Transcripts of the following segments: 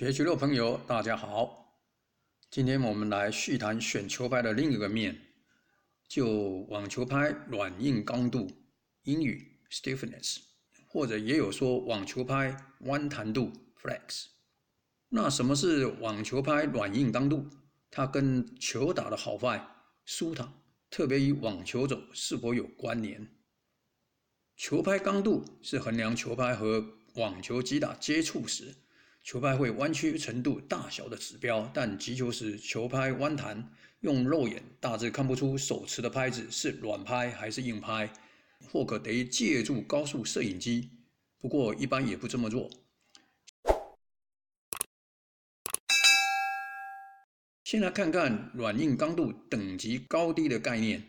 学球的朋友，大家好！今天我们来续谈选球拍的另一个面，就网球拍软硬刚度，英语 stiffness，或者也有说网球拍弯弹度 flex。那什么是网球拍软硬刚度？它跟球打的好坏、舒坦，特别与网球肘是否有关联？球拍刚度是衡量球拍和网球击打接触时。球拍会弯曲程度大小的指标，但击球时球拍弯弹，用肉眼大致看不出手持的拍子是软拍还是硬拍，或可得借助高速摄影机，不过一般也不这么做。先来看看软硬刚度等级高低的概念。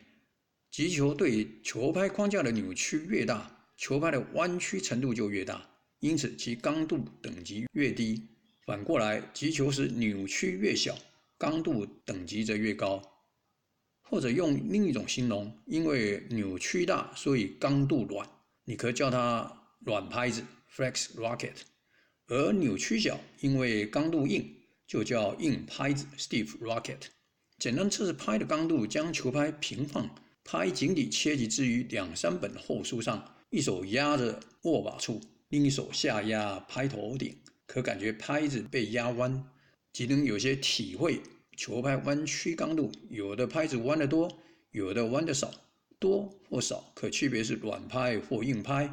击球对球拍框架的扭曲越大，球拍的弯曲程度就越大。因此，其刚度等级越低，反过来击球时扭曲越小，刚度等级则越高。或者用另一种形容，因为扭曲大，所以刚度软，你可以叫它软拍子 （flex r o c k e t 而扭曲小，因为刚度硬，就叫硬拍子 s t e e f r o c k e t 简单测试拍的刚度：将球拍平放，拍井底切置于两三本厚书上，一手压着握把处。另一手下压拍头顶，可感觉拍子被压弯，即能有些体会球拍弯曲刚度。有的拍子弯得多，有的弯得少，多或少可区别是软拍或硬拍。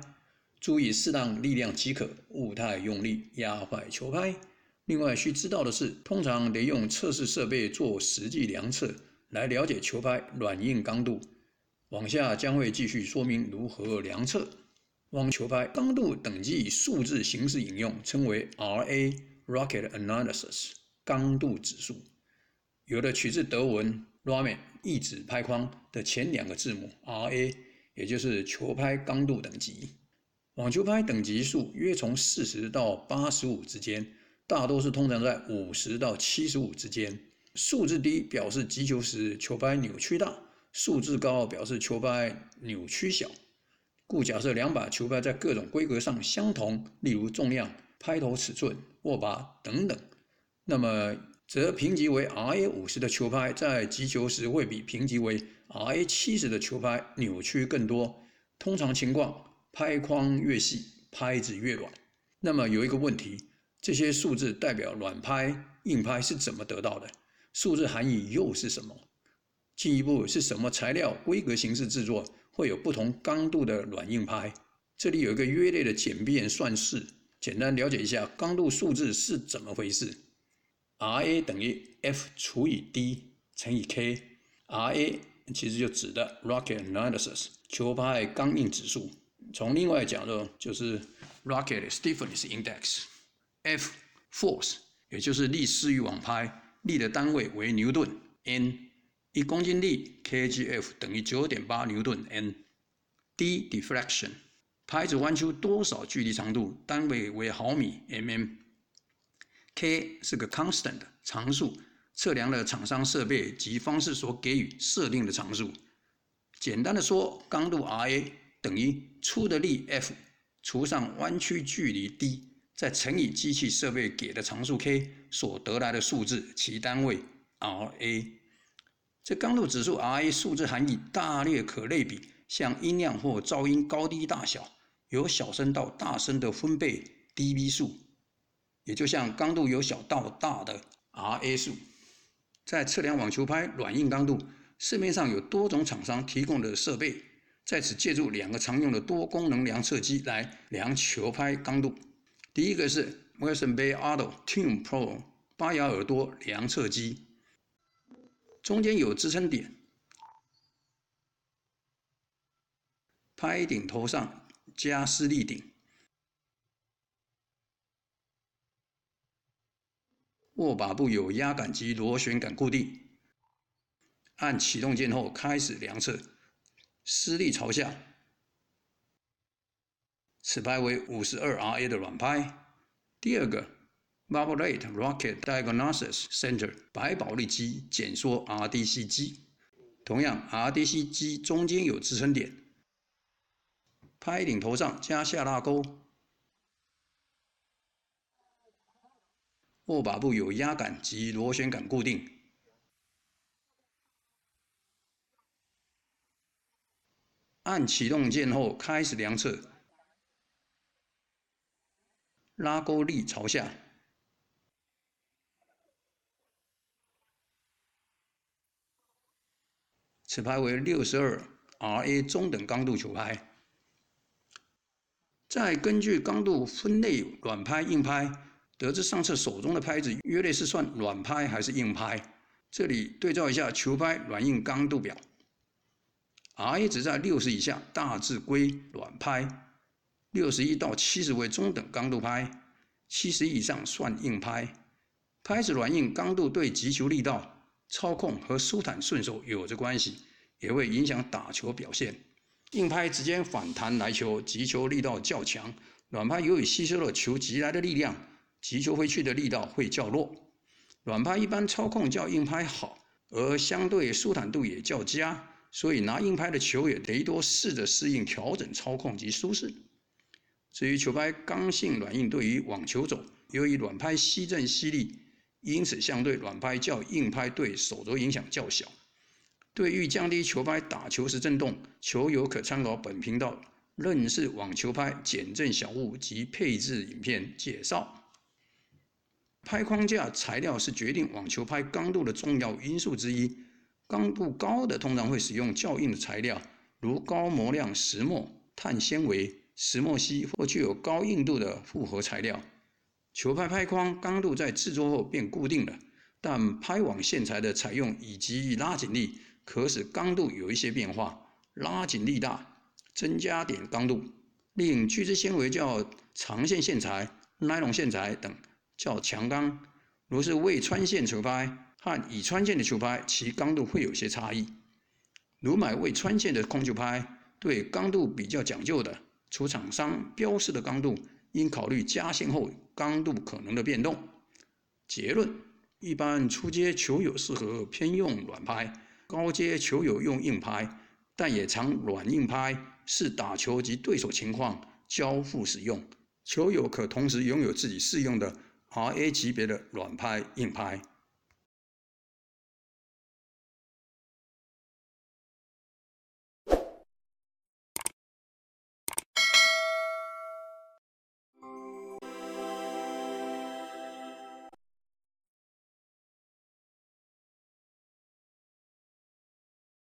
注意适当力量即可，勿太用力压坏球拍。另外需知道的是，通常得用测试设备做实际量测来了解球拍软硬刚度。往下将会继续说明如何量测。网球拍刚度等级以数字形式引用，称为 RA（Rocket Analysis） 刚度指数，有的取自德文 Ramen（ 意指拍框）的前两个字母 RA，也就是球拍刚度等级。网球拍等级数约从四十到八十五之间，大多是通常在五十到七十五之间。数字低表示击球时球拍扭曲大，数字高表示球拍扭曲小。故假设两把球拍在各种规格上相同，例如重量、拍头尺寸、握把等等，那么则评级为 RA 五十的球拍在击球时会比评级为 RA 七十的球拍扭曲更多。通常情况，拍框越细，拍子越软。那么有一个问题：这些数字代表软拍、硬拍是怎么得到的？数字含义又是什么？进一步是什么材料、规格、形式制作？会有不同刚度的软硬拍。这里有一个约略的简便算式，简单了解一下刚度数字是怎么回事。R A 等于 F 除以 D 乘以 K。R A 其实就指的 r o c k e t Analysis，球拍刚硬指数。从另外角度就是 r o c k e t Stiffness Index。F Force，也就是力施于网拍，力的单位为牛顿 （N）。一公斤力 （kgf） 等于九点八牛顿 （N）。d deflection，拍子弯曲多少距离长度，单位为毫米 （mm）。k 是个 constant 常数，测量了厂商设备及方式所给予设定的常数。简单的说，刚度 （ra） 等于出的力 （f） 除上弯曲距离 （d），再乘以机器设备给的常数 （k） 所得来的数字，其单位 ra。这刚度指数 R A 数字含义大略可类比，像音量或噪音高低大小，由小声到大声的分贝 （dB） 数，也就像刚度由小到大的 R A 数。在测量网球拍软硬刚度，市面上有多种厂商提供的设备，在此借助两个常用的多功能量测机来量球拍刚度。第一个是 Wilson b a y a u t o Tune Pro（ 巴牙尔多量测机）。中间有支撑点，拍顶头上加施力顶，握把部有压杆及螺旋杆固定。按启动键后开始量测，施力朝下。此拍为五十二 RA 的软拍。第二个。v a p o r a t e Rocket Diagnosis Center 白宝力机减缩 RDC 机。同样，RDC 机中间有支撑点，拍顶头上加下拉钩，握把部有压杆及螺旋杆固定。按启动键后开始量测，拉钩力朝下。此拍为六十二 RA 中等刚度球拍。再根据刚度分类，软拍、硬拍。得知上次手中的拍子，约类是算软拍还是硬拍？这里对照一下球拍软硬刚度表。RA 值在六十以下，大致归软拍；六十一到七十为中等刚度拍；七十以上算硬拍。拍子软硬刚度对击球力道。操控和舒坦顺手有着关系，也会影响打球表现。硬拍直接反弹来球，击球力道较强；软拍由于吸收了球击来的力量，击球回去的力道会较弱。软拍一般操控较硬拍好，而相对舒坦度也较佳，所以拿硬拍的球也得多试着适应调整操控及舒适。至于球拍刚性软硬，对于网球肘，由于软拍吸震吸力。因此，相对软拍较硬拍对手肘影响较小。对于降低球拍打球时震动，球友可参考本频道认识网球拍减震小物及配置影片介绍。拍框架材料是决定网球拍刚度的重要因素之一，刚度高的通常会使用较硬的材料，如高模量石墨、碳纤维、石墨烯或具有高硬度的复合材料。球拍拍框刚度在制作后便固定了，但拍网线材的采用以及拉紧力可使刚度有一些变化。拉紧力大，增加点刚度。另，聚酯纤维叫长线线材、拉龙线材等较强刚。如是未穿线球拍和已穿线的球拍，其刚度会有些差异。如买未穿线的空球拍，对刚度比较讲究的，除厂商标示的刚度。应考虑加线后刚度可能的变动。结论：一般初阶球友适合偏用软拍，高阶球友用硬拍，但也常软硬拍是打球及对手情况交互使用。球友可同时拥有自己适用的 R A 级别的软拍、硬拍。